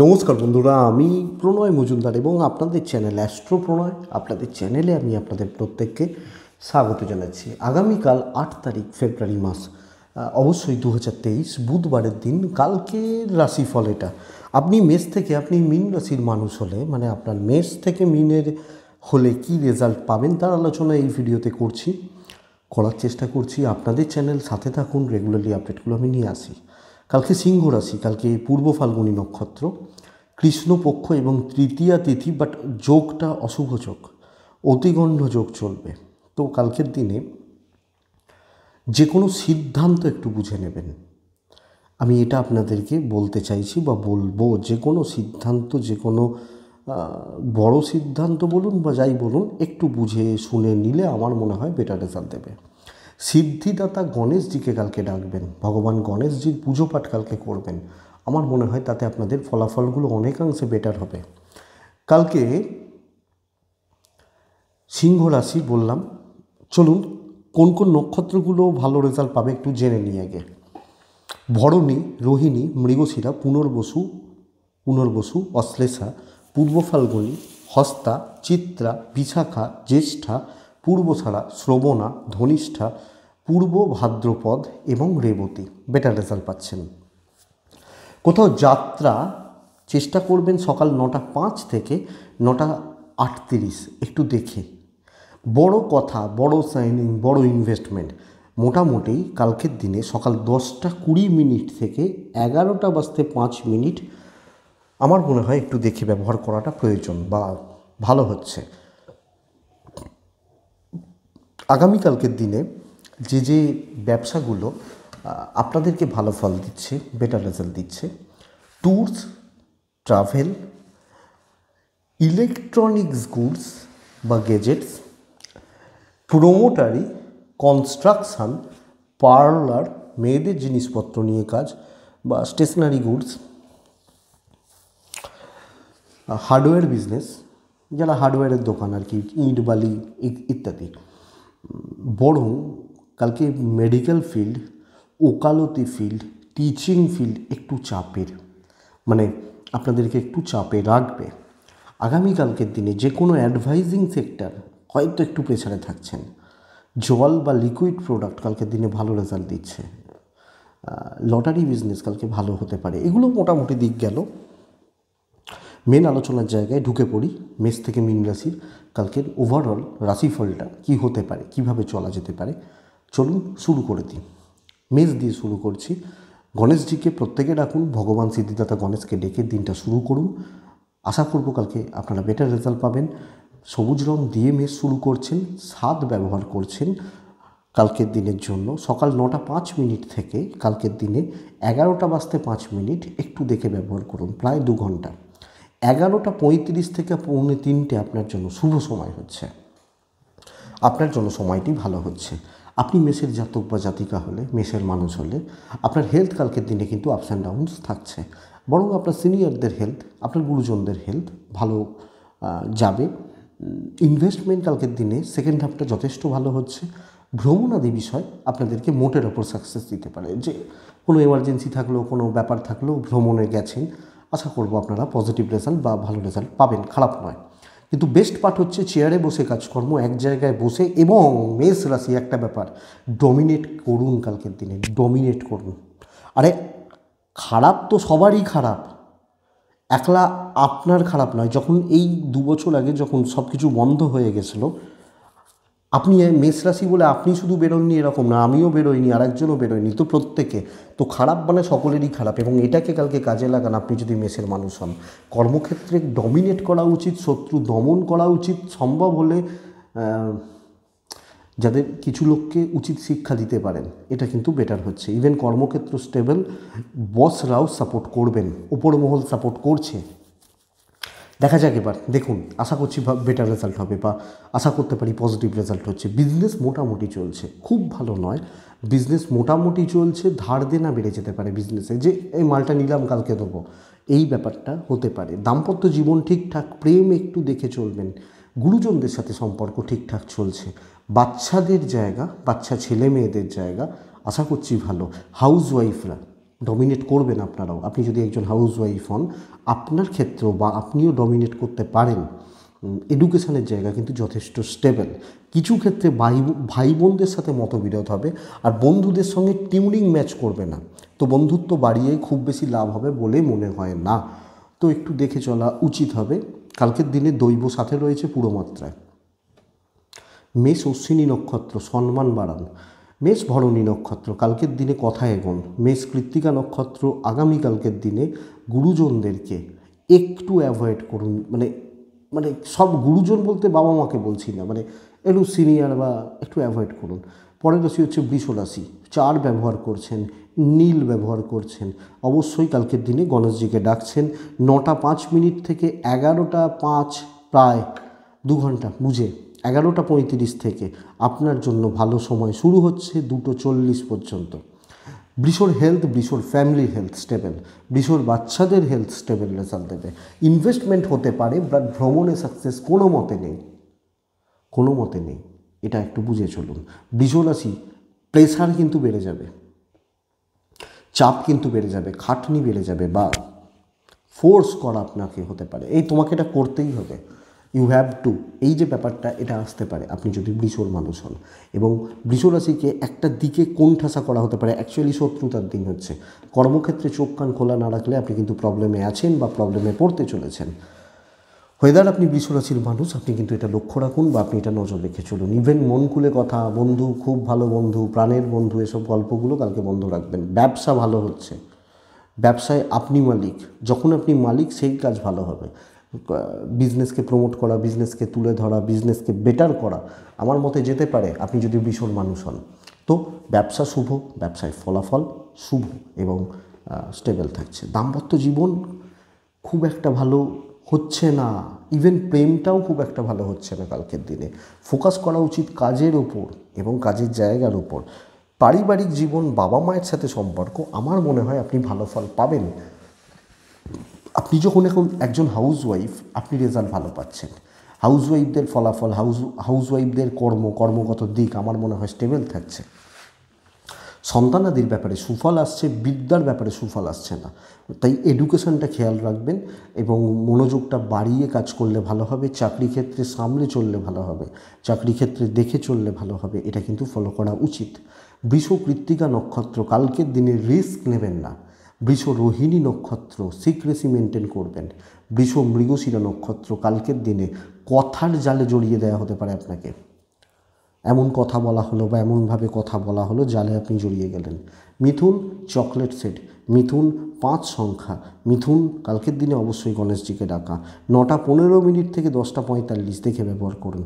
নমস্কার বন্ধুরা আমি প্রণয় মজুমদার এবং আপনাদের চ্যানেল অ্যাস্ট্রো প্রণয় আপনাদের চ্যানেলে আমি আপনাদের প্রত্যেককে স্বাগত জানাচ্ছি আগামীকাল আট তারিখ ফেব্রুয়ারি মাস অবশ্যই দু বুধবারের দিন কালকের রাশিফল এটা আপনি মেষ থেকে আপনি মিন রাশির মানুষ হলে মানে আপনার মেষ থেকে মিনের হলে কি রেজাল্ট পাবেন তার আলোচনা এই ভিডিওতে করছি করার চেষ্টা করছি আপনাদের চ্যানেল সাথে থাকুন রেগুলারলি আপডেটগুলো আমি নিয়ে আসি কালকে সিংহ রাশি কালকে পূর্ব ফাল্গুনী নক্ষত্র কৃষ্ণপক্ষ এবং তৃতীয়া তিথি বাট যোগটা অশুভ যোগ অতিগণ্ড যোগ চলবে তো কালকের দিনে যে কোনো সিদ্ধান্ত একটু বুঝে নেবেন আমি এটা আপনাদেরকে বলতে চাইছি বা বলবো যে কোনো সিদ্ধান্ত যে কোনো বড় সিদ্ধান্ত বলুন বা যাই বলুন একটু বুঝে শুনে নিলে আমার মনে হয় বেটার রেজাল্ট দেবে সিদ্ধিদাতা গণেশজিকে কালকে ডাকবেন ভগবান গণেশজির পুজো পাঠ কালকে করবেন আমার মনে হয় তাতে আপনাদের ফলাফলগুলো অনেকাংশে বেটার হবে কালকে সিংহ রাশি বললাম চলুন কোন কোন নক্ষত্রগুলো ভালো রেজাল্ট পাবে একটু জেনে নিয়ে আগে ভরণী রোহিণী মৃগশিরা পুনর্বসু পুনর্বসু অশ্লেষা পূর্ব হস্তা চিত্রা বিশাখা জ্যেষ্ঠা পূর্বসারা শ্রবণা ধনিষ্ঠা পূর্ব ভাদ্রপদ এবং রেবতী বেটার রেজাল্ট পাচ্ছেন কোথাও যাত্রা চেষ্টা করবেন সকাল নটা পাঁচ থেকে নটা আটত্রিশ একটু দেখে বড় কথা বড় সাইনিং বড় ইনভেস্টমেন্ট মোটামুটি কালকের দিনে সকাল দশটা কুড়ি মিনিট থেকে এগারোটা বাজতে পাঁচ মিনিট আমার মনে হয় একটু দেখে ব্যবহার করাটা প্রয়োজন বা ভালো হচ্ছে আগামীকালকের দিনে যে যে ব্যবসাগুলো আপনাদেরকে ভালো ফল দিচ্ছে বেটার রেজাল্ট দিচ্ছে ট্যুরস ট্রাভেল ইলেকট্রনিক্স গুডস বা গেজেটস প্রোমোটারি কনস্ট্রাকশান পার্লার মেয়েদের জিনিসপত্র নিয়ে কাজ বা স্টেশনারি গুডস হার্ডওয়্যার বিজনেস যারা হার্ডওয়্যারের দোকান আর কি ইট বালি ইত্যাদি বরং কালকে মেডিকেল ফিল্ড ওকালতি ফিল্ড টিচিং ফিল্ড একটু চাপের মানে আপনাদেরকে একটু চাপে রাখবে আগামীকালকের দিনে যে কোনো অ্যাডভাইজিং সেক্টর হয়তো একটু প্রেশারে থাকছেন জল বা লিকুইড প্রোডাক্ট কালকের দিনে ভালো রেজাল্ট দিচ্ছে লটারি বিজনেস কালকে ভালো হতে পারে এগুলো মোটামুটি দিক গেল মেন আলোচনার জায়গায় ঢুকে পড়ি মেষ থেকে মীন রাশির কালকের ওভারঅল রাশিফলটা কি হতে পারে কিভাবে চলা যেতে পারে চলুন শুরু করে দিই মেষ দিয়ে শুরু করছি গণেশজিকে প্রত্যেকে ডাকুন ভগবান সিদ্ধিদাতা গণেশকে ডেকে দিনটা শুরু করুন আশা করব কালকে আপনারা বেটার রেজাল্ট পাবেন সবুজ রং দিয়ে মেজ শুরু করছেন স্বাদ ব্যবহার করছেন কালকের দিনের জন্য সকাল নটা পাঁচ মিনিট থেকে কালকের দিনে এগারোটা বাজতে পাঁচ মিনিট একটু দেখে ব্যবহার করুন প্রায় দু ঘন্টা এগারোটা পঁয়ত্রিশ থেকে পৌনে তিনটে আপনার জন্য শুভ সময় হচ্ছে আপনার জন্য সময়টি ভালো হচ্ছে আপনি মেসের জাতক বা জাতিকা হলে মেসের মানুষ হলে আপনার হেলথ কালকের দিনে কিন্তু আপস অ্যান্ড ডাউনস থাকছে বরং আপনার সিনিয়রদের হেলথ আপনার গুরুজনদের হেলথ ভালো যাবে ইনভেস্টমেন্ট কালকের দিনে সেকেন্ড হাফটা যথেষ্ট ভালো হচ্ছে ভ্রমণ আদি বিষয় আপনাদেরকে মোটের ওপর সাকসেস দিতে পারে যে কোনো এমার্জেন্সি থাকলেও কোনো ব্যাপার থাকলেও ভ্রমণে গেছেন আশা করব আপনারা পজিটিভ রেজাল্ট বা ভালো রেজাল্ট পাবেন খারাপ নয় কিন্তু বেস্ট পার্ট হচ্ছে চেয়ারে বসে কাজকর্ম এক জায়গায় বসে এবং মেষ রাশি একটা ব্যাপার ডমিনেট করুন কালকের দিনে ডমিনেট করুন আরে খারাপ তো সবারই খারাপ একলা আপনার খারাপ নয় যখন এই দু বছর আগে যখন সব কিছু বন্ধ হয়ে গেছিলো আপনি মেষ রাশি বলে আপনি শুধু বেরোননি এরকম না আমিও বেরোইনি আর একজনও বেরোয়নি তো প্রত্যেকে তো খারাপ মানে সকলেরই খারাপ এবং এটাকে কালকে কাজে লাগান আপনি যদি মেষের মানুষ হন কর্মক্ষেত্রে ডমিনেট করা উচিত শত্রু দমন করা উচিত সম্ভব হলে যাদের কিছু লোককে উচিত শিক্ষা দিতে পারেন এটা কিন্তু বেটার হচ্ছে ইভেন কর্মক্ষেত্র স্টেবল বসরাও সাপোর্ট করবেন উপরমহল সাপোর্ট করছে দেখা যাক এবার দেখুন আশা করছি বেটার রেজাল্ট হবে বা আশা করতে পারি পজিটিভ রেজাল্ট হচ্ছে বিজনেস মোটামুটি চলছে খুব ভালো নয় বিজনেস মোটামুটি চলছে ধার দেনা বেড়ে যেতে পারে বিজনেসে যে এই মালটা নিলাম কালকে দেবো এই ব্যাপারটা হতে পারে দাম্পত্য জীবন ঠিকঠাক প্রেম একটু দেখে চলবেন গুরুজনদের সাথে সম্পর্ক ঠিকঠাক চলছে বাচ্চাদের জায়গা বাচ্চা ছেলে মেয়েদের জায়গা আশা করছি ভালো হাউস ওয়াইফরা ডমিনেট করবেন আপনারাও আপনি যদি একজন হাউস ওয়াইফ হন আপনার ক্ষেত্রেও বা আপনিও ডমিনেট করতে পারেন এডুকেশানের জায়গা কিন্তু যথেষ্ট স্টেবল কিছু ক্ষেত্রে ভাই ভাই বোনদের সাথে মতবিরোধ হবে আর বন্ধুদের সঙ্গে টিউনিং ম্যাচ করবে না তো বন্ধুত্ব বাড়িয়ে খুব বেশি লাভ হবে বলে মনে হয় না তো একটু দেখে চলা উচিত হবে কালকের দিনে দৈব সাথে রয়েছে পুরো মাত্রায় মেষ অশ্বিনী নক্ষত্র সম্মান বাড়ান মেষ ভরণী নক্ষত্র কালকের দিনে কথা এগোন মেষ কৃত্তিকা নক্ষত্র আগামীকালকের দিনে গুরুজনদেরকে একটু অ্যাভয়েড করুন মানে মানে সব গুরুজন বলতে বাবা মাকে বলছি না মানে একটু সিনিয়র বা একটু অ্যাভয়েড করুন পরের রাশি হচ্ছে বৃষ রাশি চার ব্যবহার করছেন নীল ব্যবহার করছেন অবশ্যই কালকের দিনে গণেশজিকে ডাকছেন নটা পাঁচ মিনিট থেকে এগারোটা পাঁচ প্রায় দু ঘন্টা বুঝে এগারোটা পঁয়ত্রিশ থেকে আপনার জন্য ভালো সময় শুরু হচ্ছে দুটো চল্লিশ পর্যন্ত বৃষর হেলথ বৃষর ফ্যামিলির হেলথ স্টেবল বৃষর বাচ্চাদের হেলথ স্টেবল রেজাল্ট দেবে ইনভেস্টমেন্ট হতে পারে বাট ভ্রমণে সাকসেস কোনো মতে নেই কোনো মতে নেই এটা একটু বুঝে চলুন বৃষরাশি প্রেশার কিন্তু বেড়ে যাবে চাপ কিন্তু বেড়ে যাবে খাটনি বেড়ে যাবে বা ফোর্স করা আপনাকে হতে পারে এই তোমাকে এটা করতেই হবে ইউ হ্যাভ টু এই যে ব্যাপারটা এটা আসতে পারে আপনি যদি বৃষর মানুষ হন এবং বৃষরাশিকে একটা দিকে কোন ঠাসা করা হতে পারে অ্যাকচুয়ালি শত্রুতার দিন হচ্ছে কর্মক্ষেত্রে চোখ কান খোলা না রাখলে আপনি কিন্তু প্রবলেমে আছেন বা প্রবলেমে পড়তে চলেছেন ওয়েদার আপনি বৃষরাশির মানুষ আপনি কিন্তু এটা লক্ষ্য রাখুন বা আপনি এটা নজর রেখে চলুন ইভেন মন খুলে কথা বন্ধু খুব ভালো বন্ধু প্রাণের বন্ধু এসব গল্পগুলো কালকে বন্ধ রাখবেন ব্যবসা ভালো হচ্ছে ব্যবসায় আপনি মালিক যখন আপনি মালিক সেই কাজ ভালো হবে বিজনেসকে প্রমোট করা বিজনেসকে তুলে ধরা বিজনেসকে বেটার করা আমার মতে যেতে পারে আপনি যদি ভীষণ মানুষ হন তো ব্যবসা শুভ ব্যবসায় ফলাফল শুভ এবং স্টেবল থাকছে দাম্পত্য জীবন খুব একটা ভালো হচ্ছে না ইভেন প্রেমটাও খুব একটা ভালো হচ্ছে না কালকের দিনে ফোকাস করা উচিত কাজের ওপর এবং কাজের জায়গার ওপর পারিবারিক জীবন বাবা মায়ের সাথে সম্পর্ক আমার মনে হয় আপনি ভালো ফল পাবেন আপনি যখন এখন একজন হাউসওয়াইফ আপনি রেজাল্ট ভালো পাচ্ছেন হাউসওয়াইফদের ফলাফল হাউস হাউসওয়াইফদের কর্ম কর্মগত দিক আমার মনে হয় স্টেবেল থাকছে সন্তানাদির ব্যাপারে সুফল আসছে বিদ্যার ব্যাপারে সুফল আসছে না তাই এডুকেশনটা খেয়াল রাখবেন এবং মনোযোগটা বাড়িয়ে কাজ করলে ভালো হবে চাকরি ক্ষেত্রে সামলে চললে ভালো হবে চাকরি ক্ষেত্রে দেখে চললে ভালো হবে এটা কিন্তু ফলো করা উচিত বৃষ কৃত্তিকা নক্ষত্র কালকের দিনে রিস্ক নেবেন না বৃষ রোহিণী নক্ষত্র সিক্রেসি মেনটেন করবেন বৃষ মৃগশিরা নক্ষত্র কালকের দিনে কথার জালে জড়িয়ে দেওয়া হতে পারে আপনাকে এমন কথা বলা হলো বা এমনভাবে কথা বলা হলো জালে আপনি জড়িয়ে গেলেন মিথুন চকলেট সেট মিথুন পাঁচ সংখ্যা মিথুন কালকের দিনে অবশ্যই গণেশজিকে ডাকা নটা পনেরো মিনিট থেকে দশটা পঁয়তাল্লিশ দেখে ব্যবহার করুন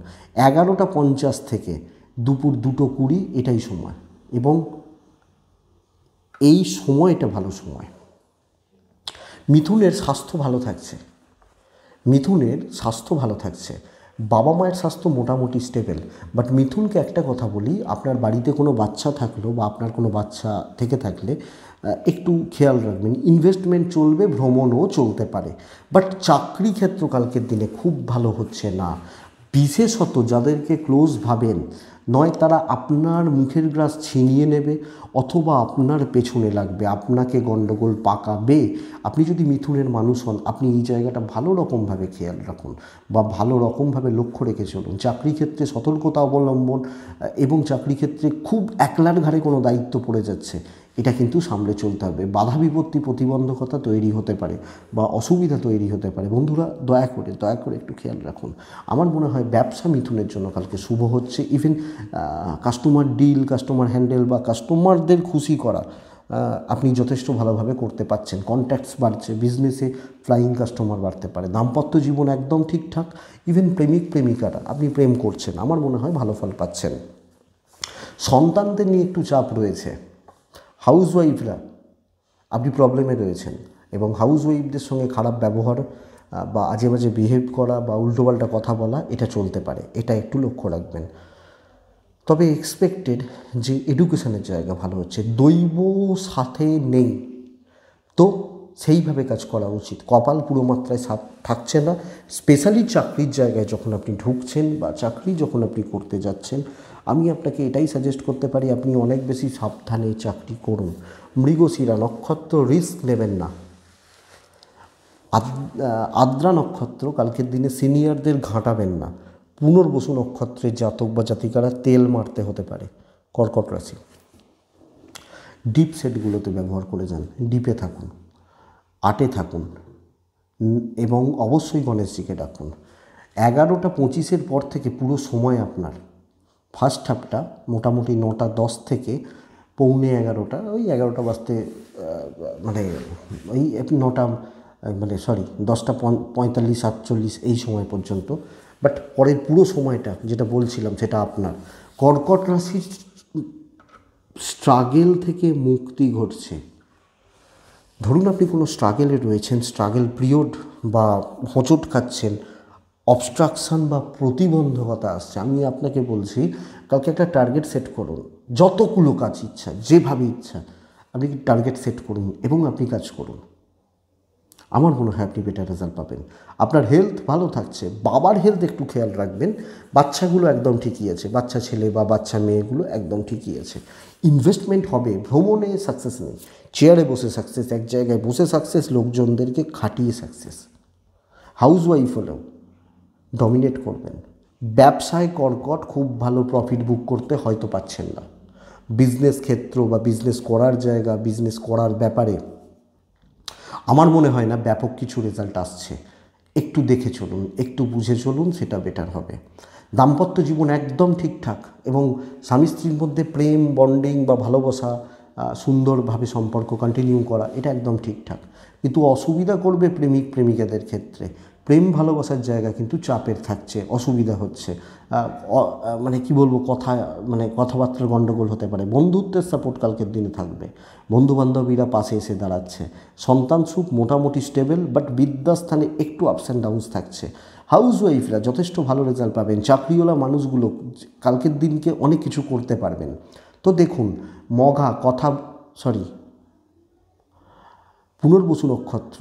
এগারোটা পঞ্চাশ থেকে দুপুর দুটো কুড়ি এটাই সময় এবং এই সময়টা ভালো সময় মিথুনের স্বাস্থ্য ভালো থাকছে মিথুনের স্বাস্থ্য ভালো থাকছে বাবা মায়ের স্বাস্থ্য মোটামুটি স্টেবেল বাট মিথুনকে একটা কথা বলি আপনার বাড়িতে কোনো বাচ্চা থাকলো বা আপনার কোনো বাচ্চা থেকে থাকলে একটু খেয়াল রাখবেন ইনভেস্টমেন্ট চলবে ভ্রমণও চলতে পারে বাট চাকরি ক্ষেত্র কালকের দিনে খুব ভালো হচ্ছে না বিশেষত যাদেরকে ক্লোজ ভাবেন নয় তারা আপনার মুখের গ্রাস ছিনিয়ে নেবে অথবা আপনার পেছনে লাগবে আপনাকে গণ্ডগোল পাকাবে আপনি যদি মিথুনের মানুষ হন আপনি এই জায়গাটা ভালো রকমভাবে খেয়াল রাখুন বা ভালো রকমভাবে লক্ষ্য রেখে চলুন চাকরি ক্ষেত্রে সতর্কতা অবলম্বন এবং চাকরি ক্ষেত্রে খুব একলার ঘাড়ে কোনো দায়িত্ব পড়ে যাচ্ছে এটা কিন্তু সামলে চলতে হবে বাধা বিপত্তি প্রতিবন্ধকতা তৈরি হতে পারে বা অসুবিধা তৈরি হতে পারে বন্ধুরা দয়া করে দয়া করে একটু খেয়াল রাখুন আমার মনে হয় ব্যবসা মিথুনের জন্য কালকে শুভ হচ্ছে even customer deal customer handle বা কাস্টমারদের খুশি করা আপনি যথেষ্ট ভালোভাবে করতে পাচ্ছেন কন্ট্যাক্টস বাড়ছে বিজনেসে ফ্লাইং কাস্টমার বাড়তে পারে দাম্পত্য জীবন একদম ঠিকঠাক ইভেন প্রেমিক প্রেমিকারা আপনি প্রেম করছেন আমার মনে হয় ভালো ফল পাচ্ছেন সন্তানদের নিয়ে একটু চাপ রয়েছে হাউসওয়াইফরা আপনি প্রবলেমে রয়েছেন এবং হাউসওয়াইফদের সঙ্গে খারাপ ব্যবহার বা আজে বাজে বিহেভ করা বা উল্টোপাল্টা কথা বলা এটা চলতে পারে এটা একটু লক্ষ্য রাখবেন তবে এক্সপেক্টেড যে এডুকেশনের জায়গা ভালো হচ্ছে দৈব সাথে নেই তো সেইভাবে কাজ করা উচিত কপাল পুরো মাত্রায় সাপ থাকছে না স্পেশালি চাকরির জায়গায় যখন আপনি ঢুকছেন বা চাকরি যখন আপনি করতে যাচ্ছেন আমি আপনাকে এটাই সাজেস্ট করতে পারি আপনি অনেক বেশি সাবধানে চাকরি করুন মৃগশিরা নক্ষত্র রিস্ক নেবেন না আদ্রা নক্ষত্র কালকের দিনে সিনিয়রদের ঘাঁটাবেন না পুনর্বসু নক্ষত্রের জাতক বা জাতিকারা তেল মারতে হতে পারে কর্কট রাশি ডিপ সেটগুলোতে ব্যবহার করে যান ডিপে থাকুন আটে থাকুন এবং অবশ্যই গণেশজিকে ডাকুন এগারোটা পঁচিশের পর থেকে পুরো সময় আপনার ফার্স্ট হাফটা মোটামুটি নটা দশ থেকে পৌনে এগারোটা ওই এগারোটা বাজতে মানে ওই নটা মানে সরি দশটা পঁয়তাল্লিশ সাতচল্লিশ এই সময় পর্যন্ত বাট পরের পুরো সময়টা যেটা বলছিলাম সেটা আপনার কর্কট রাশির স্ট্রাগেল থেকে মুক্তি ঘটছে ধরুন আপনি কোনো স্ট্রাগেলে রয়েছেন স্ট্রাগেল পিরিয়ড বা হোঁচট খাচ্ছেন অবস্ট্রাকশান বা প্রতিবন্ধকতা আসছে আমি আপনাকে বলছি কালকে একটা টার্গেট সেট করুন যতগুলো কাজ ইচ্ছা যেভাবে ইচ্ছা আপনি টার্গেট সেট করুন এবং আপনি কাজ করুন আমার মনে হয় আপনি বেটার রেজাল্ট পাবেন আপনার হেলথ ভালো থাকছে বাবার হেলথ একটু খেয়াল রাখবেন বাচ্চাগুলো একদম ঠিকই আছে বাচ্চা ছেলে বা বাচ্চা মেয়েগুলো একদম ঠিকই আছে ইনভেস্টমেন্ট হবে ভ্রমণে সাকসেস নেই চেয়ারে বসে সাকসেস এক জায়গায় বসে সাকসেস লোকজনদেরকে খাটিয়ে সাকসেস হাউস ওয়াইফ হলেও ডমিনেট করবেন ব্যবসায় কর্কট খুব ভালো প্রফিট বুক করতে হয়তো পাচ্ছেন না বিজনেস ক্ষেত্র বা বিজনেস করার জায়গা বিজনেস করার ব্যাপারে আমার মনে হয় না ব্যাপক কিছু রেজাল্ট আসছে একটু দেখে চলুন একটু বুঝে চলুন সেটা বেটার হবে দাম্পত্য জীবন একদম ঠিকঠাক এবং স্বামী স্ত্রীর মধ্যে প্রেম বন্ডিং বা ভালোবাসা সুন্দরভাবে সম্পর্ক কন্টিনিউ করা এটা একদম ঠিকঠাক কিন্তু অসুবিধা করবে প্রেমিক প্রেমিকাদের ক্ষেত্রে প্রেম ভালোবাসার জায়গা কিন্তু চাপের থাকছে অসুবিধা হচ্ছে মানে কি বলবো কথা মানে কথাবার্তার গণ্ডগোল হতে পারে বন্ধুত্বের সাপোর্ট কালকের দিনে থাকবে বন্ধুবান্ধবীরা পাশে এসে দাঁড়াচ্ছে সন্তান সুখ মোটামুটি স্টেবল বাট বিদ্যাস্থানে একটু আপস অ্যান্ড ডাউন্স থাকছে হাউসওয়াইফরা যথেষ্ট ভালো রেজাল্ট পাবেন চাকরিওয়ালা মানুষগুলো কালকের দিনকে অনেক কিছু করতে পারবেন তো দেখুন মঘা কথা সরি পুনর্বসু নক্ষত্র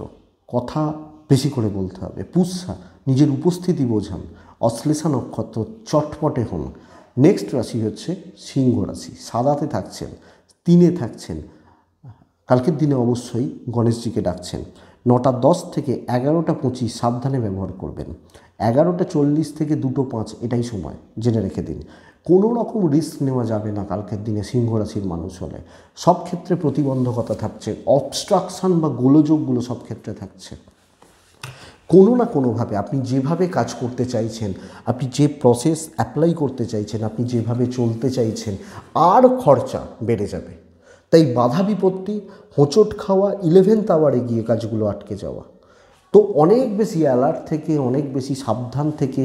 কথা বেশি করে বলতে হবে পুষ্যা নিজের উপস্থিতি বোঝান অশ্লেষা নক্ষত্র চটপটে হন নেক্সট রাশি হচ্ছে সিংহ রাশি সাদাতে থাকছেন তিনে থাকছেন কালকের দিনে অবশ্যই গণেশজিকে ডাকছেন নটা দশ থেকে এগারোটা পঁচিশ সাবধানে ব্যবহার করবেন এগারোটা চল্লিশ থেকে দুটো পাঁচ এটাই সময় জেনে রেখে দিন কোনো রকম রিস্ক নেওয়া যাবে না কালকের দিনে সিংহ রাশির মানুষ হলে সব ক্ষেত্রে প্রতিবন্ধকতা থাকছে অবস্ট্রাকশান বা গোলযোগগুলো সব ক্ষেত্রে থাকছে কোনো না কোনোভাবে আপনি যেভাবে কাজ করতে চাইছেন আপনি যে প্রসেস অ্যাপ্লাই করতে চাইছেন আপনি যেভাবে চলতে চাইছেন আর খরচা বেড়ে যাবে তাই বাধা বিপত্তি হোঁচট খাওয়া ইলেভেন্থ আওয়ারে গিয়ে কাজগুলো আটকে যাওয়া তো অনেক বেশি অ্যালার্ট থেকে অনেক বেশি সাবধান থেকে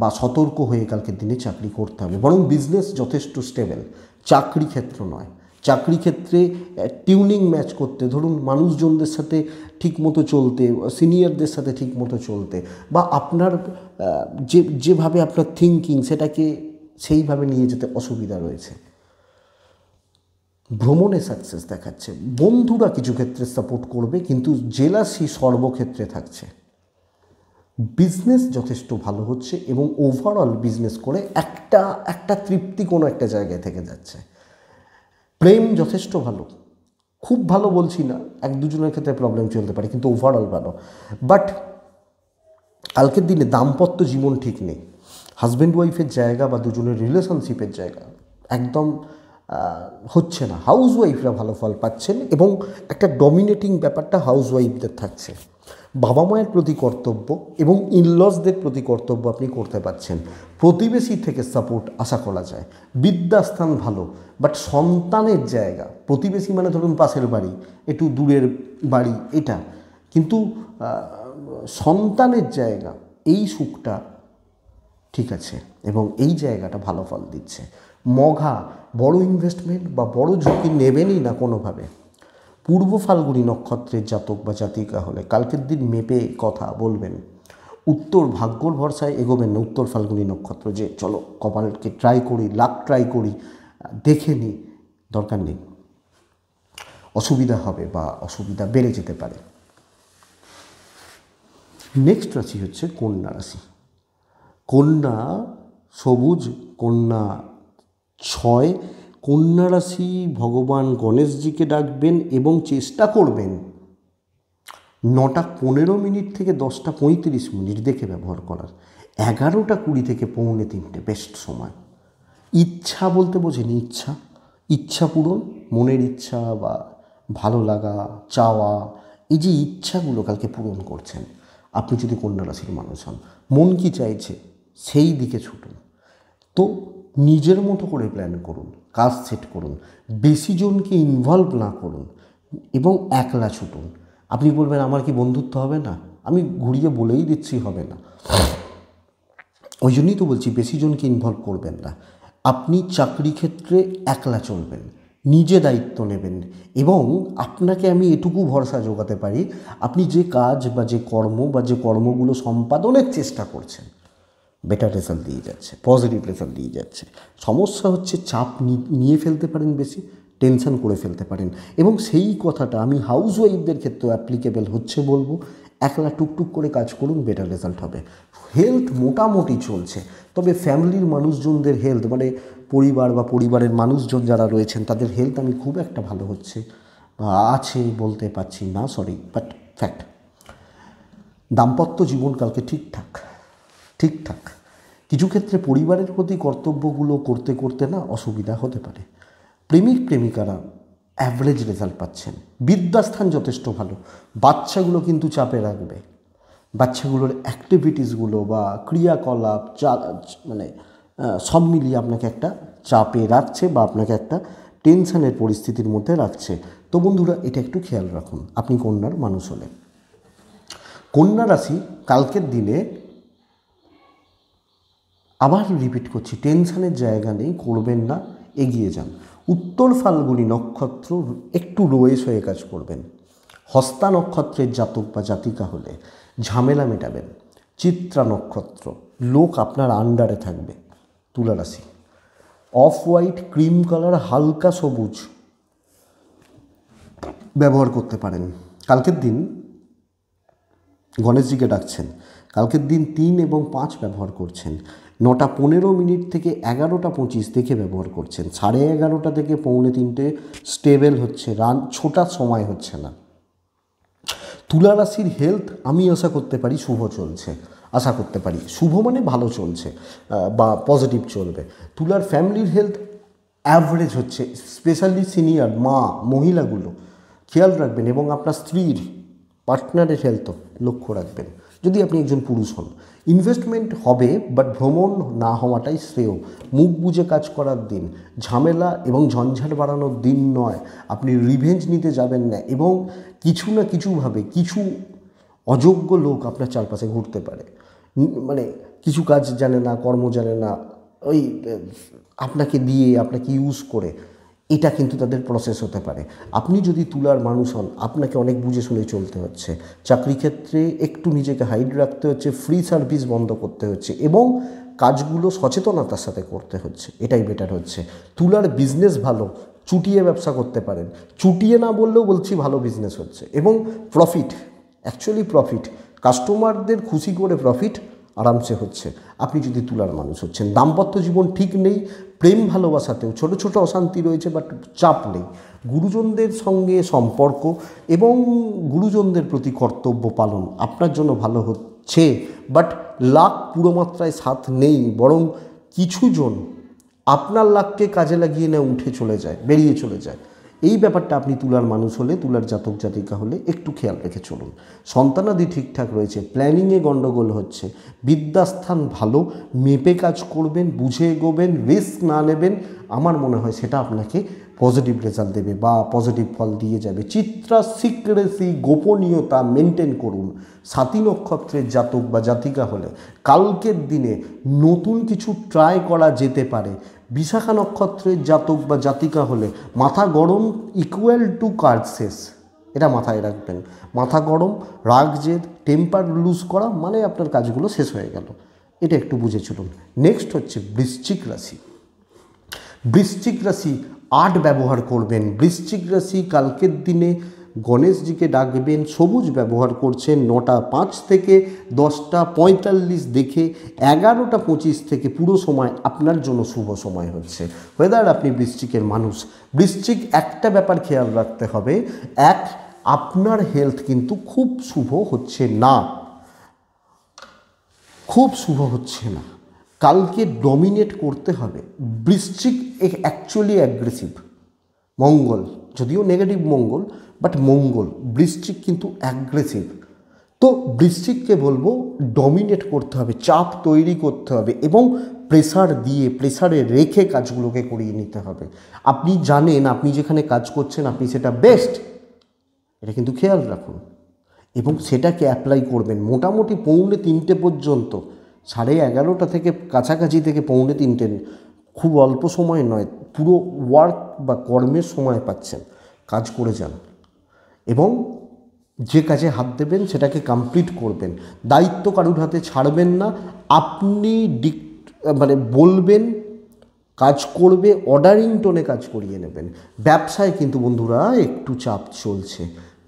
বা সতর্ক হয়ে কালকের দিনে চাকরি করতে হবে বরং বিজনেস যথেষ্ট স্টেবেল চাকরি ক্ষেত্র নয় চাকরি ক্ষেত্রে টিউনিং ম্যাচ করতে ধরুন মানুষজনদের সাথে ঠিকমতো চলতে সিনিয়রদের সাথে ঠিক মতো চলতে বা আপনার যে যেভাবে আপনার থিঙ্কিং সেটাকে সেইভাবে নিয়ে যেতে অসুবিধা রয়েছে ভ্রমণে সাকসেস দেখাচ্ছে বন্ধুরা কিছু ক্ষেত্রে সাপোর্ট করবে কিন্তু জেলাসি সর্বক্ষেত্রে থাকছে বিজনেস যথেষ্ট ভালো হচ্ছে এবং ওভারঅল বিজনেস করে একটা একটা তৃপ্তি কোনো একটা জায়গায় থেকে যাচ্ছে প্রেম যথেষ্ট ভালো খুব ভালো বলছি না এক দুজনের ক্ষেত্রে প্রবলেম চলতে পারে কিন্তু ওভারঅল ভালো বাট কালকের দিনে দাম্পত্য জীবন ঠিক নেই হাজব্যান্ড ওয়াইফের জায়গা বা দুজনের রিলেশনশিপের জায়গা একদম হচ্ছে না হাউস ওয়াইফরা ভালো ফল পাচ্ছেন এবং একটা ডমিনেটিং ব্যাপারটা হাউস ওয়াইফদের থাকছে বাবা মায়ের প্রতি কর্তব্য এবং ইনলসদের প্রতি কর্তব্য আপনি করতে পারছেন প্রতিবেশী থেকে সাপোর্ট আশা করা যায় বিদ্যাস্থান ভালো বাট সন্তানের জায়গা প্রতিবেশী মানে ধরুন পাশের বাড়ি একটু দূরের বাড়ি এটা কিন্তু সন্তানের জায়গা এই সুখটা ঠিক আছে এবং এই জায়গাটা ভালো ফল দিচ্ছে মঘা বড় ইনভেস্টমেন্ট বা বড় ঝুঁকি নেবেনই না কোনোভাবে পূর্ব ফাল্গুনি নক্ষত্রের জাতক বা জাতিকা হলে কালকের দিন মেপে কথা বলবেন উত্তর ভাগ্যর ভরসায় এগোবেন না উত্তর ফাল্গুনি নক্ষত্র যে চলো কপালকে ট্রাই করি লাভ ট্রাই করি দেখে নিই দরকার নেই অসুবিধা হবে বা অসুবিধা বেড়ে যেতে পারে নেক্সট রাশি হচ্ছে কন্যা রাশি কন্যা সবুজ কন্যা ছয় কন্যা রাশি ভগবান গণেশজিকে ডাকবেন এবং চেষ্টা করবেন নটা পনেরো মিনিট থেকে দশটা পঁয়ত্রিশ মিনিট দেখে ব্যবহার করার এগারোটা কুড়ি থেকে পৌনে তিনটে বেস্ট সময় ইচ্ছা বলতে বোঝেনি ইচ্ছা ইচ্ছা পূরণ মনের ইচ্ছা বা ভালো লাগা চাওয়া এই যে ইচ্ছাগুলো কালকে পূরণ করছেন আপনি যদি কন্যা রাশির মানুষ হন মন কি চাইছে সেই দিকে ছুটুন তো নিজের মতো করে প্ল্যান করুন কাজ সেট করুন বেশি জনকে ইনভলভ না করুন এবং একলা ছুটুন আপনি বলবেন আমার কি বন্ধুত্ব হবে না আমি ঘুরিয়ে বলেই দিচ্ছি হবে না ওই জন্যই তো বলছি বেশি জনকে ইনভলভ করবেন না আপনি চাকরি ক্ষেত্রে একলা চলবেন নিজে দায়িত্ব নেবেন এবং আপনাকে আমি এটুকু ভরসা যোগাতে পারি আপনি যে কাজ বা যে কর্ম বা যে কর্মগুলো সম্পাদনের চেষ্টা করছেন বেটার রেজাল্ট দিয়ে যাচ্ছে পজিটিভ রেজাল্ট দিয়ে যাচ্ছে সমস্যা হচ্ছে চাপ নিয়ে ফেলতে পারেন বেশি টেনশন করে ফেলতে পারেন এবং সেই কথাটা আমি হাউস ওয়াইফদের ক্ষেত্রেও অ্যাপ্লিকেবল হচ্ছে বলবো একলা টুকটুক করে কাজ করুন বেটার রেজাল্ট হবে হেলথ মোটামুটি চলছে তবে ফ্যামিলির মানুষজনদের হেলথ মানে পরিবার বা পরিবারের মানুষজন যারা রয়েছেন তাদের হেলথ আমি খুব একটা ভালো হচ্ছে আছে বলতে পারছি না সরি বাট ফ্যাক্ট দাম্পত্য জীবন কালকে ঠিকঠাক ঠিকঠাক কিছু ক্ষেত্রে পরিবারের প্রতি কর্তব্যগুলো করতে করতে না অসুবিধা হতে পারে প্রেমিক প্রেমিকারা অ্যাভারেজ রেজাল্ট পাচ্ছেন বিদ্যাস্থান যথেষ্ট ভালো বাচ্চাগুলো কিন্তু চাপে রাখবে বাচ্চাগুলোর অ্যাক্টিভিটিসগুলো বা ক্রিয়াকলাপ চা মানে সব মিলিয়ে আপনাকে একটা চাপে রাখছে বা আপনাকে একটা টেনশানের পরিস্থিতির মধ্যে রাখছে তো বন্ধুরা এটা একটু খেয়াল রাখুন আপনি কন্যার মানুষ হলে কন্যা রাশি কালকের দিনে আবার রিপিট করছি টেনশানের জায়গা নেই করবেন না এগিয়ে যান উত্তর ফাল্গুনি নক্ষত্র একটু রয়েস হয়ে কাজ করবেন হস্তা নক্ষত্রের জাতক বা জাতিকা হলে ঝামেলা মেটাবেন চিত্রা নক্ষত্র লোক আপনার আন্ডারে থাকবে তুলারাশি অফ হোয়াইট ক্রিম কালার হালকা সবুজ ব্যবহার করতে পারেন কালকের দিন গণেশজিকে ডাকছেন কালকের দিন তিন এবং পাঁচ ব্যবহার করছেন নটা পনেরো মিনিট থেকে এগারোটা পঁচিশ দেখে ব্যবহার করছেন সাড়ে এগারোটা থেকে পৌনে তিনটে স্টেবেল হচ্ছে রান ছোটার সময় হচ্ছে না তুলা রাশির হেলথ আমি আশা করতে পারি শুভ চলছে আশা করতে পারি শুভ মানে ভালো চলছে বা পজিটিভ চলবে তুলার ফ্যামিলির হেলথ অ্যাভারেজ হচ্ছে স্পেশালি সিনিয়র মা মহিলাগুলো খেয়াল রাখবেন এবং আপনার স্ত্রীর পার্টনারের হেলথও লক্ষ্য রাখবেন যদি আপনি একজন পুরুষ হন ইনভেস্টমেন্ট হবে বাট ভ্রমণ না হওয়াটাই শ্রেয় মুখ বুঝে কাজ করার দিন ঝামেলা এবং ঝঞ্ঝাট বাড়ানোর দিন নয় আপনি রিভেঞ্জ নিতে যাবেন না এবং কিছু না কিছুভাবে কিছু অযোগ্য লোক আপনার চারপাশে ঘুরতে পারে মানে কিছু কাজ জানে না কর্ম জানে না ওই আপনাকে দিয়ে আপনাকে ইউজ করে এটা কিন্তু তাদের প্রসেস হতে পারে আপনি যদি তুলার মানুষ হন আপনাকে অনেক বুঝে শুনে চলতে হচ্ছে চাকরি ক্ষেত্রে একটু নিজেকে হাইড রাখতে হচ্ছে ফ্রি সার্ভিস বন্ধ করতে হচ্ছে এবং কাজগুলো সচেতনতার সাথে করতে হচ্ছে এটাই বেটার হচ্ছে তুলার বিজনেস ভালো চুটিয়ে ব্যবসা করতে পারেন চুটিয়ে না বললেও বলছি ভালো বিজনেস হচ্ছে এবং প্রফিট অ্যাকচুয়ালি প্রফিট কাস্টমারদের খুশি করে প্রফিট আরামসে হচ্ছে আপনি যদি তুলার মানুষ হচ্ছেন দাম্পত্য জীবন ঠিক নেই প্রেম ভালোবাসাতেও ছোট ছোট অশান্তি রয়েছে বাট চাপ নেই গুরুজনদের সঙ্গে সম্পর্ক এবং গুরুজনদের প্রতি কর্তব্য পালন আপনার জন্য ভালো হচ্ছে বাট লাখ পুরো মাত্রায় সাথ নেই বরং কিছুজন আপনার লাখকে কাজে লাগিয়ে নেওয়া উঠে চলে যায় বেরিয়ে চলে যায় এই ব্যাপারটা আপনি তুলার মানুষ হলে তুলার জাতক জাতিকা হলে একটু খেয়াল রেখে চলুন সন্তানাদি ঠিকঠাক রয়েছে প্ল্যানিংয়ে গণ্ডগোল হচ্ছে বিদ্যাস্থান ভালো মেপে কাজ করবেন বুঝে এগোবেন রিস্ক না নেবেন আমার মনে হয় সেটা আপনাকে পজিটিভ রেজাল্ট দেবে বা পজিটিভ ফল দিয়ে যাবে চিত্রা সিক্রেসি গোপনীয়তা মেনটেন করুন সাতী নক্ষত্রের জাতক বা জাতিকা হলে কালকের দিনে নতুন কিছু ট্রাই করা যেতে পারে বিশাখা নক্ষত্রের জাতক বা জাতিকা হলে মাথা গরম ইকুয়াল টু কার্সেস এটা মাথায় রাখবেন মাথা গরম রাগ জেদ টেম্পার লুজ করা মানে আপনার কাজগুলো শেষ হয়ে গেল এটা একটু বুঝে চলুন নেক্সট হচ্ছে বৃশ্চিক রাশি বৃশ্চিক রাশি আর্ট ব্যবহার করবেন বৃশ্চিক রাশি কালকের দিনে গণেশজিকে ডাকবেন সবুজ ব্যবহার করছেন নটা পাঁচ থেকে দশটা পঁয়তাল্লিশ দেখে এগারোটা পঁচিশ থেকে পুরো সময় আপনার জন্য শুভ সময় হচ্ছে ওয়েদার আপনি বৃশ্চিকের মানুষ বৃশ্চিক একটা ব্যাপার খেয়াল রাখতে হবে এক আপনার হেলথ কিন্তু খুব শুভ হচ্ছে না খুব শুভ হচ্ছে না কালকে ডমিনেট করতে হবে বৃশ্চিক অ্যাকচুয়ালি অ্যাগ্রেসিভ মঙ্গল যদিও নেগেটিভ মঙ্গল বাট মঙ্গল বৃষ্টিক কিন্তু অ্যাগ্রেসিভ তো বৃষ্টিককে বলবো ডমিনেট করতে হবে চাপ তৈরি করতে হবে এবং প্রেসার দিয়ে প্রেসারে রেখে কাজগুলোকে করিয়ে নিতে হবে আপনি জানেন আপনি যেখানে কাজ করছেন আপনি সেটা বেস্ট এটা কিন্তু খেয়াল রাখুন এবং সেটাকে অ্যাপ্লাই করবেন মোটামুটি পৌনে তিনটে পর্যন্ত সাড়ে এগারোটা থেকে কাছাকাছি থেকে পৌনে তিনটে খুব অল্প সময় নয় পুরো ওয়ার্ক বা কর্মের সময় পাচ্ছেন কাজ করে যান এবং যে কাজে হাত দেবেন সেটাকে কমপ্লিট করবেন দায়িত্ব কারুর হাতে ছাড়বেন না আপনি ডিক মানে বলবেন কাজ করবে অর্ডারিং টোনে কাজ করিয়ে নেবেন ব্যবসায় কিন্তু বন্ধুরা একটু চাপ চলছে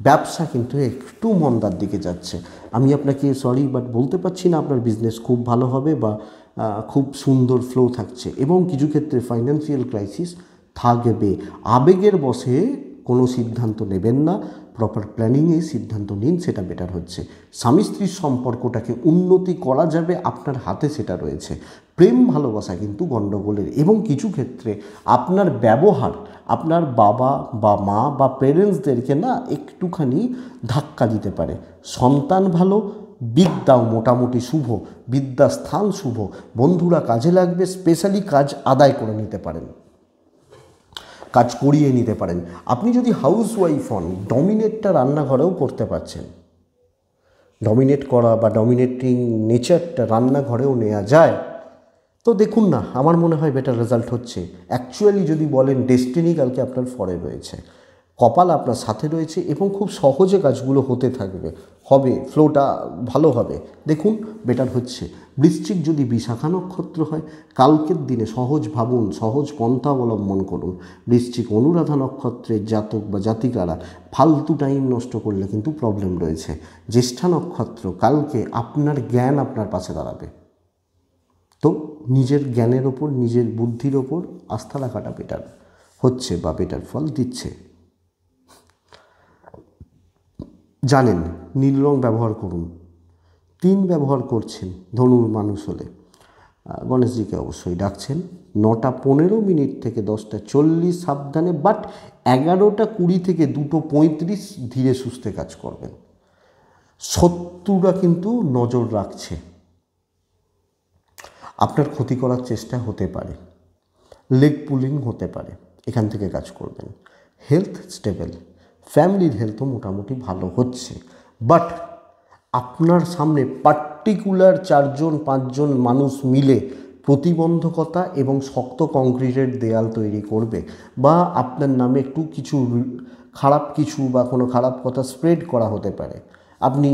ব্যবসা কিন্তু একটু মন্দার দিকে যাচ্ছে আমি আপনাকে সরি বাট বলতে পারছি না আপনার বিজনেস খুব ভালো হবে বা খুব সুন্দর ফ্লো থাকছে এবং কিছু ক্ষেত্রে ফাইন্যান্সিয়াল ক্রাইসিস থাকবে আবেগের বসে কোনো সিদ্ধান্ত নেবেন না প্রপার প্ল্যানিংয়ে সিদ্ধান্ত নিন সেটা বেটার হচ্ছে স্বামী স্ত্রীর সম্পর্কটাকে উন্নতি করা যাবে আপনার হাতে সেটা রয়েছে প্রেম ভালোবাসা কিন্তু গণ্ডগোলের এবং কিছু ক্ষেত্রে আপনার ব্যবহার আপনার বাবা বা মা বা পেরেন্টসদেরকে না একটুখানি ধাক্কা দিতে পারে সন্তান ভালো বিদ্যাও মোটামুটি শুভ বিদ্যা স্থান শুভ বন্ধুরা কাজে লাগবে স্পেশালি কাজ আদায় করে নিতে পারেন কাজ করিয়ে নিতে পারেন আপনি যদি হাউস ওয়াইফ হন ডমিনেটটা রান্নাঘরেও করতে পারছেন ডমিনেট করা বা ডমিনেটিং নেচারটা রান্নাঘরেও নেওয়া যায় তো দেখুন না আমার মনে হয় বেটার রেজাল্ট হচ্ছে অ্যাকচুয়ালি যদি বলেন ডেস্টিনি কালকে আপনার ফরে রয়েছে কপাল আপনার সাথে রয়েছে এবং খুব সহজে কাজগুলো হতে থাকবে হবে ফ্লোটা ভালো হবে দেখুন বেটার হচ্ছে বৃশ্চিক যদি বিশাখা নক্ষত্র হয় কালকের দিনে সহজ ভাবুন সহজ পন্থা অবলম্বন করুন বৃশ্চিক অনুরাধা নক্ষত্রের জাতক বা জাতিকারা ফালতু টাইম নষ্ট করলে কিন্তু প্রবলেম রয়েছে জ্যেষ্ঠা নক্ষত্র কালকে আপনার জ্ঞান আপনার পাশে দাঁড়াবে তো নিজের জ্ঞানের ওপর নিজের বুদ্ধির ওপর আস্থা রাখাটা বেটার হচ্ছে বা বেটার ফল দিচ্ছে জানেন নীল রং ব্যবহার করুন তিন ব্যবহার করছেন ধনুর মানুষ হলে গণেশজিকে অবশ্যই ডাকছেন নটা পনেরো মিনিট থেকে দশটা চল্লিশ সাবধানে বাট এগারোটা কুড়ি থেকে দুটো পঁয়ত্রিশ ধীরে সুস্থে কাজ করবেন শত্রুরা কিন্তু নজর রাখছে আপনার ক্ষতি করার চেষ্টা হতে পারে লেগ পুলিং হতে পারে এখান থেকে কাজ করবেন হেলথ স্টেবেল ফ্যামিলির হেলথও মোটামুটি ভালো হচ্ছে বাট আপনার সামনে পার্টিকুলার চারজন পাঁচজন মানুষ মিলে প্রতিবন্ধকতা এবং শক্ত কংক্রিটের দেয়াল তৈরি করবে বা আপনার নামে একটু কিছু খারাপ কিছু বা কোনো খারাপ কথা স্প্রেড করা হতে পারে আপনি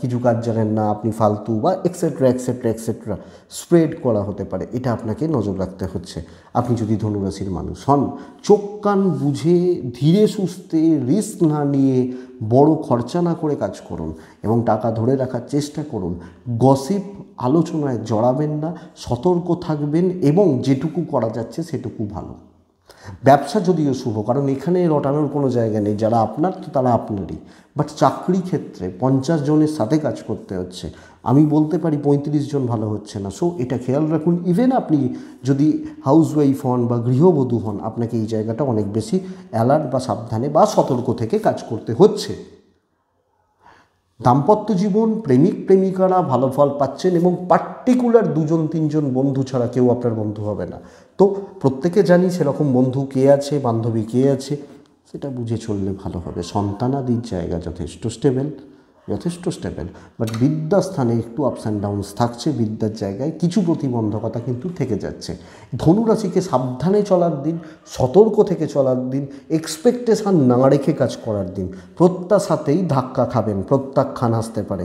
কিছু কাজ জানেন না আপনি ফালতু বা এক্সেট্রা এক্সেট্রা এক্সেট্রা স্প্রেড করা হতে পারে এটা আপনাকে নজর রাখতে হচ্ছে আপনি যদি ধনুরাশির মানুষ হন চোখ কান বুঝে ধীরে সুস্থে রিস্ক না নিয়ে বড় খরচা না করে কাজ করুন এবং টাকা ধরে রাখার চেষ্টা করুন গসিপ আলোচনায় জড়াবেন না সতর্ক থাকবেন এবং যেটুকু করা যাচ্ছে সেটুকু ভালো ব্যবসা যদিও শুভ কারণ এখানে রটানোর কোনো জায়গা নেই যারা আপনার তো তারা আপনারই বাট চাকরি ক্ষেত্রে পঞ্চাশ জনের সাথে কাজ করতে হচ্ছে আমি বলতে পারি পঁয়ত্রিশ জন ভালো হচ্ছে না সো এটা খেয়াল রাখুন ইভেন আপনি যদি হাউসওয়াইফ হন বা গৃহবধূ হন আপনাকে এই জায়গাটা অনেক বেশি অ্যালার্ট বা সাবধানে বা সতর্ক থেকে কাজ করতে হচ্ছে দাম্পত্য জীবন প্রেমিক প্রেমিকারা ভালো ফল পাচ্ছেন এবং পার্টিকুলার দুজন তিনজন বন্ধু ছাড়া কেউ আপনার বন্ধু হবে না তো প্রত্যেকে জানি সেরকম বন্ধু কে আছে বান্ধবী কে আছে সেটা বুঝে চললে ভালো হবে সন্তানাদির জায়গা যথেষ্ট স্টেবেল যথেষ্ট স্টেবেল বাট স্থানে একটু আপস অ্যান্ড ডাউনস থাকছে বিদ্যার জায়গায় কিছু প্রতিবন্ধকতা কিন্তু থেকে যাচ্ছে ধনুরাশিকে সাবধানে চলার দিন সতর্ক থেকে চলার দিন এক্সপেকটেশান না রেখে কাজ করার দিন প্রত্যাশাতেই ধাক্কা খাবেন প্রত্যাখ্যান আসতে পারে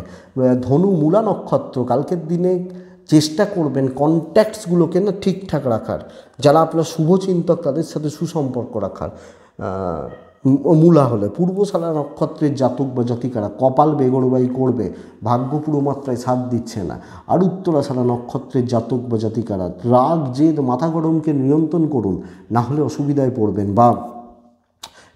ধনু মূলা নক্ষত্র কালকের দিনে চেষ্টা করবেন কন্ট্যাক্টসগুলোকে না ঠিকঠাক রাখার যারা আপনার শুভচিন্তক তাদের সাথে সুসম্পর্ক রাখার মূলা হলে পূর্বশালা নক্ষত্রের জাতক বা জাতিকারা কপাল বেগরবাই করবে ভাগ্য পুরো মাত্রায় সাথ দিচ্ছে না আর উত্তরাশালা নক্ষত্রের জাতক বা জাতিকারা রাগ জেদ মাথা গরমকে নিয়ন্ত্রণ করুন না হলে অসুবিধায় পড়বেন বা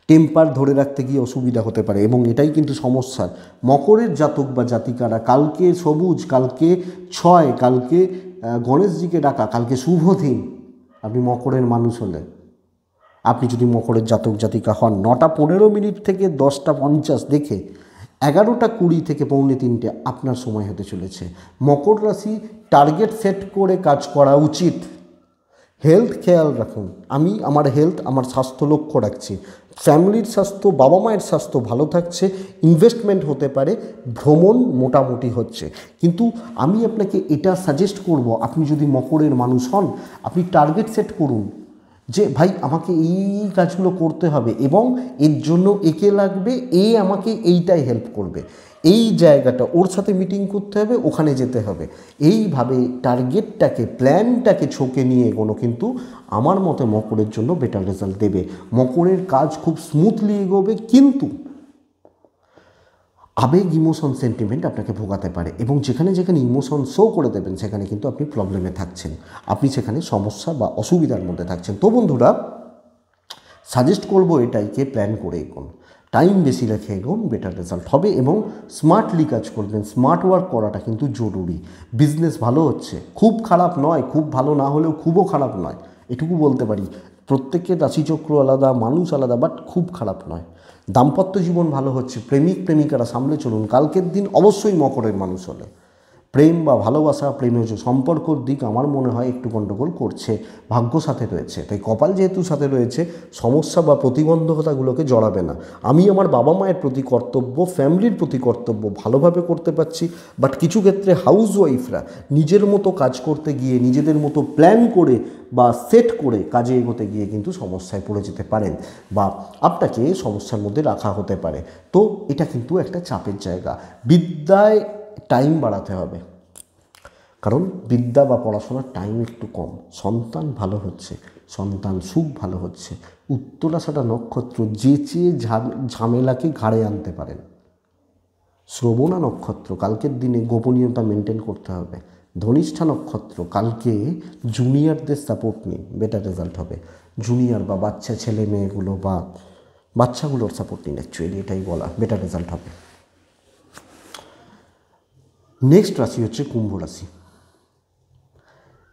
টেম্পার ধরে রাখতে গিয়ে অসুবিধা হতে পারে এবং এটাই কিন্তু সমস্যার মকরের জাতক বা জাতিকারা কালকে সবুজ কালকে ছয় কালকে গণেশজিকে ডাকা কালকে শুভ দিন আপনি মকরের মানুষ হলে আপনি যদি মকরের জাতক জাতিকা হন নটা পনেরো মিনিট থেকে দশটা পঞ্চাশ দেখে এগারোটা কুড়ি থেকে পৌনে তিনটে আপনার সময় হতে চলেছে মকর রাশি টার্গেট সেট করে কাজ করা উচিত হেলথ খেয়াল রাখুন আমি আমার হেলথ আমার স্বাস্থ্য লক্ষ্য রাখছি ফ্যামিলির স্বাস্থ্য বাবা মায়ের স্বাস্থ্য ভালো থাকছে ইনভেস্টমেন্ট হতে পারে ভ্রমণ মোটামুটি হচ্ছে কিন্তু আমি আপনাকে এটা সাজেস্ট করব আপনি যদি মকরের মানুষ হন আপনি টার্গেট সেট করুন যে ভাই আমাকে এই কাজগুলো করতে হবে এবং এর জন্য একে লাগবে এ আমাকে এইটাই হেল্প করবে এই জায়গাটা ওর সাথে মিটিং করতে হবে ওখানে যেতে হবে এইভাবে টার্গেটটাকে প্ল্যানটাকে ছোকে নিয়ে এগোনো কিন্তু আমার মতে মকরের জন্য বেটার রেজাল্ট দেবে মকরের কাজ খুব স্মুথলি এগোবে কিন্তু আবেগ ইমোশন সেন্টিমেন্ট আপনাকে ভোগাতে পারে এবং যেখানে যেখানে ইমোশন শো করে দেবেন সেখানে কিন্তু আপনি প্রবলেমে থাকছেন আপনি সেখানে সমস্যা বা অসুবিধার মধ্যে থাকছেন তো বন্ধুরা সাজেস্ট করবো এটাইকে প্ল্যান করে এগোন টাইম বেশি রেখে এগোন বেটার রেজাল্ট হবে এবং স্মার্টলি কাজ করবেন স্মার্ট ওয়ার্ক করাটা কিন্তু জরুরি বিজনেস ভালো হচ্ছে খুব খারাপ নয় খুব ভালো না হলেও খুবও খারাপ নয় এটুকু বলতে পারি প্রত্যেকের রাশিচক্র আলাদা মানুষ আলাদা বাট খুব খারাপ নয় দাম্পত্য জীবন ভালো হচ্ছে প্রেমিক প্রেমিকারা সামলে চলুন কালকের দিন অবশ্যই মকরের মানুষ হলে প্রেম বা ভালোবাসা প্রেমের যে সম্পর্কর দিক আমার মনে হয় একটু গণ্ডগোল করছে ভাগ্য সাথে রয়েছে তাই কপাল যেহেতু সাথে রয়েছে সমস্যা বা প্রতিবন্ধকতাগুলোকে জড়াবে না আমি আমার বাবা মায়ের প্রতি কর্তব্য ফ্যামিলির প্রতি কর্তব্য ভালোভাবে করতে পারছি বাট কিছু ক্ষেত্রে হাউস ওয়াইফরা নিজের মতো কাজ করতে গিয়ে নিজেদের মতো প্ল্যান করে বা সেট করে কাজে এগোতে গিয়ে কিন্তু সমস্যায় পড়ে যেতে পারেন বা আপনাকে সমস্যার মধ্যে রাখা হতে পারে তো এটা কিন্তু একটা চাপের জায়গা বিদ্যায় টাইম বাড়াতে হবে কারণ বিদ্যা বা পড়াশোনার টাইম একটু কম সন্তান ভালো হচ্ছে সন্তান সুখ ভালো হচ্ছে উত্তরাশাটা নক্ষত্র যে চেয়ে ঝামেলাকে ঘাড়ে আনতে পারেন শ্রবণা নক্ষত্র কালকের দিনে গোপনীয়তা মেনটেন করতে হবে ধনিষ্ঠা নক্ষত্র কালকে জুনিয়রদের সাপোর্ট নিন বেটার রেজাল্ট হবে জুনিয়র বা বাচ্চা ছেলে মেয়েগুলো বা বাচ্চাগুলোর সাপোর্ট নিন অ্যাকচুয়ালি এটাই বলা বেটার রেজাল্ট হবে নেক্সট রাশি হচ্ছে কুম্ভ রাশি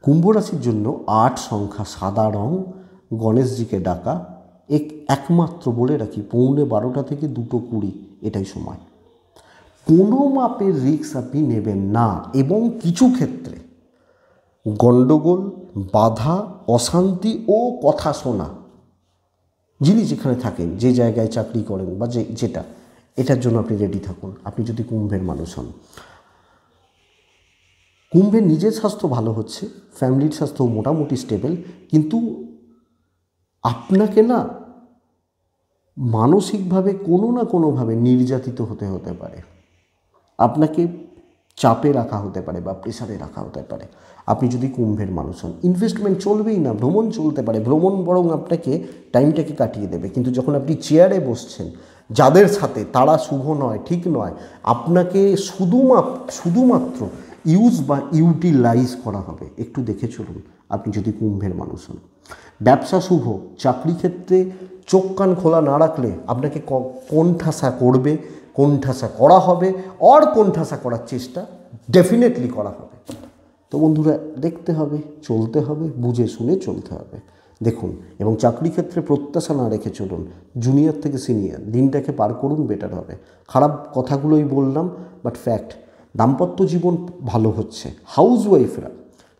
কুম্ভ রাশির জন্য আট সংখ্যা সাদা রং গণেশজিকে ডাকা এক একমাত্র বলে রাখি পৌনে বারোটা থেকে দুটো কুড়ি এটাই সময় কোনো মাপের রিক্স আপনি নেবেন না এবং কিছু ক্ষেত্রে গণ্ডগোল বাধা অশান্তি ও কথা শোনা যিনি যেখানে থাকেন যে জায়গায় চাকরি করেন বা যে যেটা এটার জন্য আপনি রেডি থাকুন আপনি যদি কুম্ভের মানুষ হন কুম্ভের নিজের স্বাস্থ্য ভালো হচ্ছে ফ্যামিলির স্বাস্থ্য মোটামুটি স্টেবল কিন্তু আপনাকে না মানসিকভাবে কোনো না কোনোভাবে নির্যাতিত হতে হতে পারে আপনাকে চাপে রাখা হতে পারে বা প্রেশারে রাখা হতে পারে আপনি যদি কুম্ভের মানুষ হন ইনভেস্টমেন্ট চলবেই না ভ্রমণ চলতে পারে ভ্রমণ বরং আপনাকে টাইমটাকে কাটিয়ে দেবে কিন্তু যখন আপনি চেয়ারে বসছেন যাদের সাথে তারা শুভ নয় ঠিক নয় আপনাকে শুধুমাত্র শুধুমাত্র ইউজ বা ইউটিলাইজ করা হবে একটু দেখে চলুন আপনি যদি কুম্ভের মানুষ হন ব্যবসা শুভ চাকরি ক্ষেত্রে চোখ কান খোলা না রাখলে আপনাকে কোণঠাসা করবে কোণঠাসা করা হবে অর কোণঠাসা করার চেষ্টা ডেফিনেটলি করা হবে তো বন্ধুরা দেখতে হবে চলতে হবে বুঝে শুনে চলতে হবে দেখুন এবং চাকরি ক্ষেত্রে প্রত্যাশা না রেখে চলুন জুনিয়র থেকে সিনিয়র দিনটাকে পার করুন বেটার হবে খারাপ কথাগুলোই বললাম বাট ফ্যাক্ট দাম্পত্য জীবন ভালো হচ্ছে হাউস ওয়াইফরা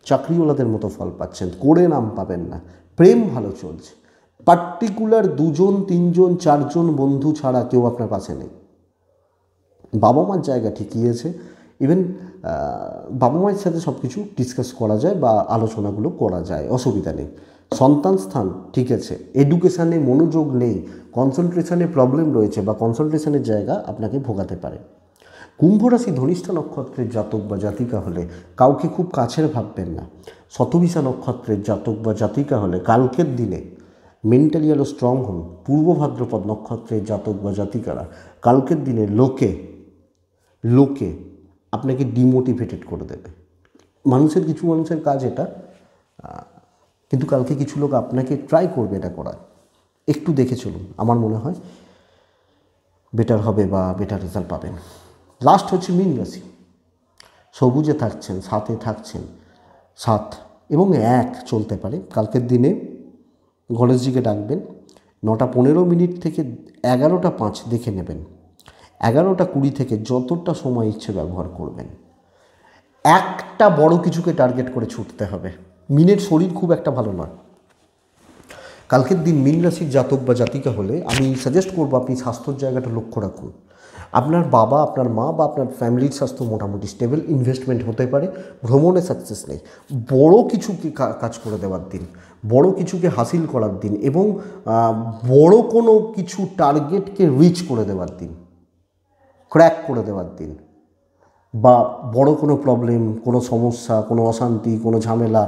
চাকরিওয়ালাদের মতো ফল পাচ্ছেন করে নাম পাবেন না প্রেম ভালো চলছে পার্টিকুলার দুজন তিনজন চারজন বন্ধু ছাড়া কেউ আপনার পাশে নেই বাবা মার জায়গা ঠিকিয়েছে ইভেন বাবা মায়ের সাথে সব কিছু ডিসকাস করা যায় বা আলোচনাগুলো করা যায় অসুবিধা নেই সন্তান স্থান ঠিক আছে এডুকেশানে মনোযোগ নেই কনসেন্ট্রেশানে প্রবলেম রয়েছে বা কনসেন্ট্রেশানের জায়গা আপনাকে ভোগাতে পারে কুম্ভরাশি ধনিষ্ঠ নক্ষত্রের জাতক বা জাতিকা হলে কাউকে খুব কাছের ভাববেন না শতভিষা নক্ষত্রের জাতক বা জাতিকা হলে কালকের দিনে মেন্টালি আরও স্ট্রং হন পূর্ব ভাদ্রপদ নক্ষত্রের জাতক বা জাতিকারা কালকের দিনে লোকে লোকে আপনাকে ডিমোটিভেটেড করে দেবে মানুষের কিছু মানুষের কাজ এটা কিন্তু কালকে কিছু লোক আপনাকে ট্রাই করবে এটা করার একটু দেখে চলুন আমার মনে হয় বেটার হবে বা বেটার রেজাল্ট পাবেন লাস্ট হচ্ছে মীন রাশি সবুজে থাকছেন সাথে থাকছেন সাত এবং এক চলতে পারে কালকের দিনে গণেশজিকে ডাকবেন নটা পনেরো মিনিট থেকে এগারোটা পাঁচ দেখে নেবেন এগারোটা কুড়ি থেকে যতটা সময় ইচ্ছে ব্যবহার করবেন একটা বড় কিছুকে টার্গেট করে ছুটতে হবে মিনের শরীর খুব একটা ভালো নয় কালকের দিন মিন রাশির জাতক বা জাতিকা হলে আমি সাজেস্ট করবো আপনি স্বাস্থ্যর জায়গাটা লক্ষ্য রাখুন আপনার বাবা আপনার মা বা আপনার ফ্যামিলির স্বাস্থ্য মোটামুটি স্টেবল ইনভেস্টমেন্ট হতে পারে ভ্রমণে সাকসেস নেই বড় কিছুকে কাজ করে দেওয়ার দিন বড় কিছুকে হাসিল করার দিন এবং বড় কোনো কিছু টার্গেটকে রিচ করে দেওয়ার দিন ক্র্যাক করে দেওয়ার দিন বা বড় কোনো প্রবলেম কোনো সমস্যা কোনো অশান্তি কোনো ঝামেলা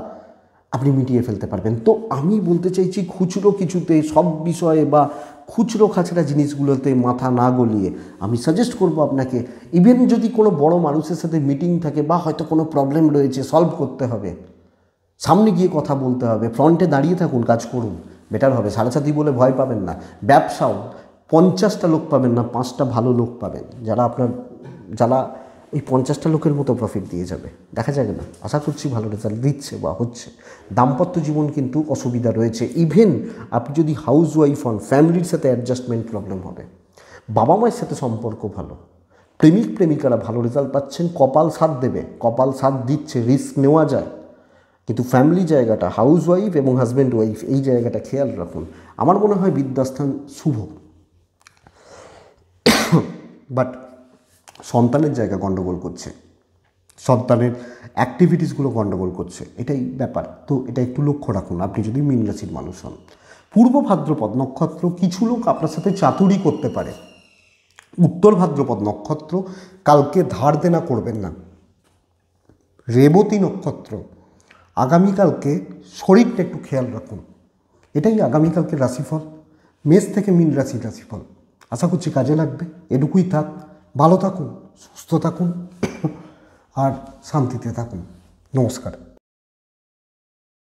আপনি মিটিয়ে ফেলতে পারবেন তো আমি বলতে চাইছি খুচরো কিছুতে সব বিষয়ে বা খুচরো খাচরা জিনিসগুলোতে মাথা না গলিয়ে আমি সাজেস্ট করব আপনাকে ইভেন যদি কোনো বড় মানুষের সাথে মিটিং থাকে বা হয়তো কোনো প্রবলেম রয়েছে সলভ করতে হবে সামনে গিয়ে কথা বলতে হবে ফ্রন্টে দাঁড়িয়ে থাকুন কাজ করুন বেটার হবে সাড়ে সাথী বলে ভয় পাবেন না ব্যবসাও পঞ্চাশটা লোক পাবেন না পাঁচটা ভালো লোক পাবেন যারা আপনার যারা ওই পঞ্চাশটা লোকের মতো প্রফিট দিয়ে যাবে দেখা যাবে না আশা করছি ভালো রেজাল্ট দিচ্ছে বা হচ্ছে দাম্পত্য জীবন কিন্তু অসুবিধা রয়েছে ইভেন আপনি যদি হাউস ওয়াইফ হন ফ্যামিলির সাথে অ্যাডজাস্টমেন্ট প্রবলেম হবে বাবা মায়ের সাথে সম্পর্ক ভালো প্রেমিক প্রেমিকারা ভালো রেজাল্ট পাচ্ছেন কপাল সাথ দেবে কপাল সাথ দিচ্ছে রিস্ক নেওয়া যায় কিন্তু ফ্যামিলি জায়গাটা হাউস ওয়াইফ এবং হাজব্যান্ড ওয়াইফ এই জায়গাটা খেয়াল রাখুন আমার মনে হয় বিদ্যাস্থান শুভ বাট সন্তানের জায়গা গণ্ডগোল করছে সন্তানের অ্যাক্টিভিটিসগুলো গণ্ডগোল করছে এটাই ব্যাপার তো এটা একটু লক্ষ্য রাখুন আপনি যদি মীন রাশির মানুষ হন পূর্ব ভাদ্রপদ নক্ষত্র কিছু লোক আপনার সাথে চাতুরি করতে পারে উত্তর ভাদ্রপদ নক্ষত্র কালকে ধার দেনা করবেন না রেবতী নক্ষত্র আগামীকালকে শরীরটা একটু খেয়াল রাখুন এটাই আগামীকালকে রাশিফল মেষ থেকে মীন রাশির রাশিফল আশা করছি কাজে লাগবে এটুকুই থাক ভালো থাকুন সুস্থ থাকুন আর শান্তিতে থাকুন নমস্কার